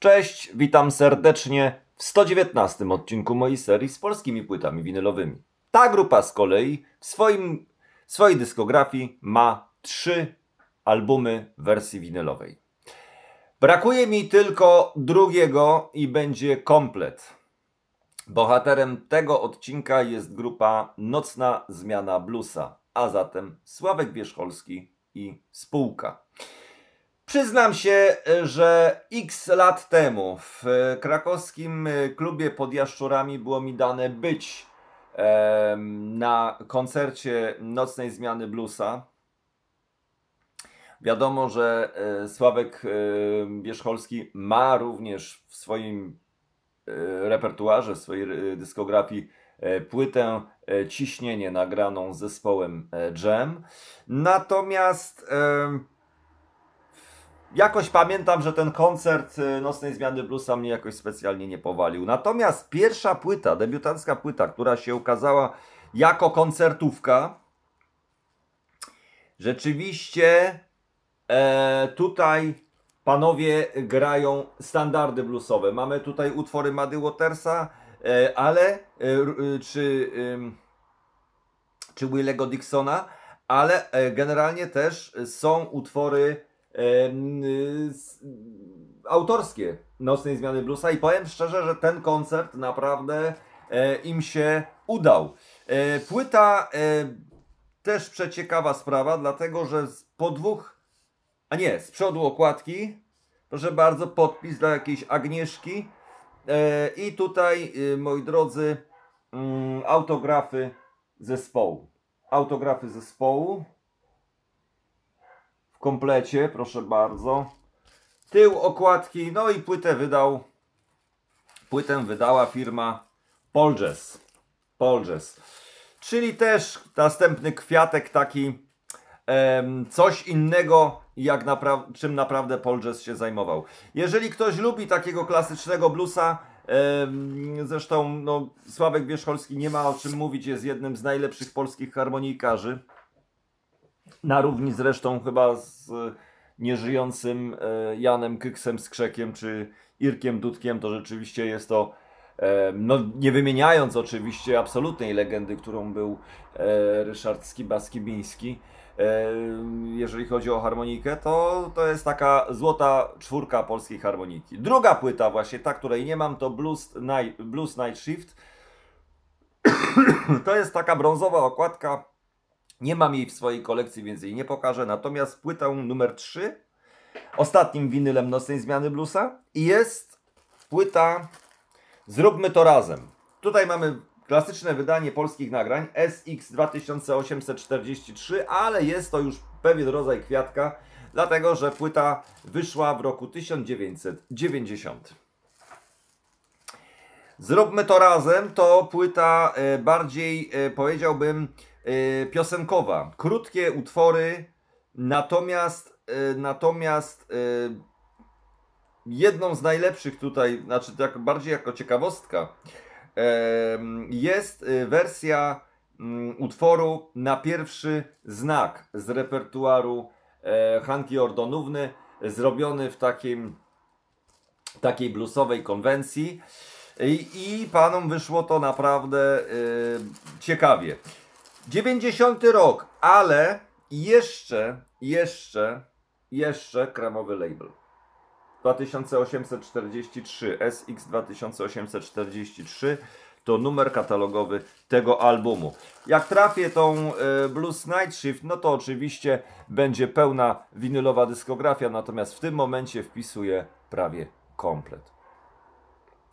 Cześć, witam serdecznie w 119 odcinku mojej serii z polskimi płytami winylowymi. Ta grupa z kolei w swoim, swojej dyskografii ma trzy albumy w wersji winylowej. Brakuje mi tylko drugiego i będzie komplet. Bohaterem tego odcinka jest grupa Nocna Zmiana Blusa, a zatem Sławek Wierzcholski i spółka. Przyznam się, e, że x lat temu w e, krakowskim e, klubie pod Jaszczurami było mi dane być na koncercie nocnej zmiany bluesa. Wiadomo, że Sławek Wierzcholski ma również w swoim repertuarze, w swojej dyskografii płytę Ciśnienie nagraną z zespołem Jam. Natomiast Jakoś pamiętam, że ten koncert y, Nocnej Zmiany Bluesa mnie jakoś specjalnie nie powalił. Natomiast pierwsza płyta, debiutancka płyta, która się ukazała jako koncertówka, rzeczywiście e, tutaj panowie grają standardy bluesowe. Mamy tutaj utwory Mady Watersa, e, ale e, y, czy, czy Willego Dixona, ale e, generalnie też są utwory autorskie Nocnej Zmiany Bluesa i powiem szczerze, że ten koncert naprawdę e, im się udał. E, płyta e, też przeciekawa sprawa, dlatego że po dwóch, a nie, z przodu okładki, proszę bardzo, podpis dla jakiejś Agnieszki i tutaj, y, moi drodzy, mm, autografy zespołu. Autografy zespołu w komplecie, proszę bardzo. Tył okładki, no i płytę wydał, płytę wydała firma Polges. Polges. Czyli też następny kwiatek taki, em, coś innego, jak napra czym naprawdę Polges się zajmował. Jeżeli ktoś lubi takiego klasycznego bluesa, Zresztą no, Sławek Wierzcholski nie ma o czym mówić, jest jednym z najlepszych polskich harmonikarzy na równi zresztą chyba z e, nieżyjącym e, Janem Kyksem Skrzekiem czy Irkiem Dudkiem, to rzeczywiście jest to, e, no nie wymieniając oczywiście absolutnej legendy, którą był Ryszard Skiba-Skibiński, jeżeli chodzi o harmonikę, to, to jest taka złota czwórka polskiej harmoniki. Druga płyta właśnie, ta, której nie mam, to Blues Night, Blues Night Shift. to jest taka brązowa okładka nie mam jej w swojej kolekcji, więc jej nie pokażę. Natomiast płytą numer 3, ostatnim winylem nocnej zmiany bluesa i jest płyta Zróbmy to razem. Tutaj mamy klasyczne wydanie polskich nagrań SX 2843, ale jest to już pewien rodzaj kwiatka, dlatego że płyta wyszła w roku 1990. Zróbmy to razem. To płyta e, bardziej, e, powiedziałbym, e, piosenkowa. Krótkie utwory, natomiast, natomiast jedną z najlepszych tutaj, znaczy tak bardziej jako ciekawostka, jest wersja mm, utworu na pierwszy znak z repertuaru Hanki Ordonówny, zrobiony w takim, takiej bluesowej konwencji. I, i panom wyszło to naprawdę y, ciekawie. 90 rok, ale jeszcze, jeszcze, jeszcze kramowy label. 2843, SX 2843 to numer katalogowy tego albumu. Jak trafię tą y, Blues Night Shift, no to oczywiście będzie pełna winylowa dyskografia, natomiast w tym momencie wpisuję prawie komplet.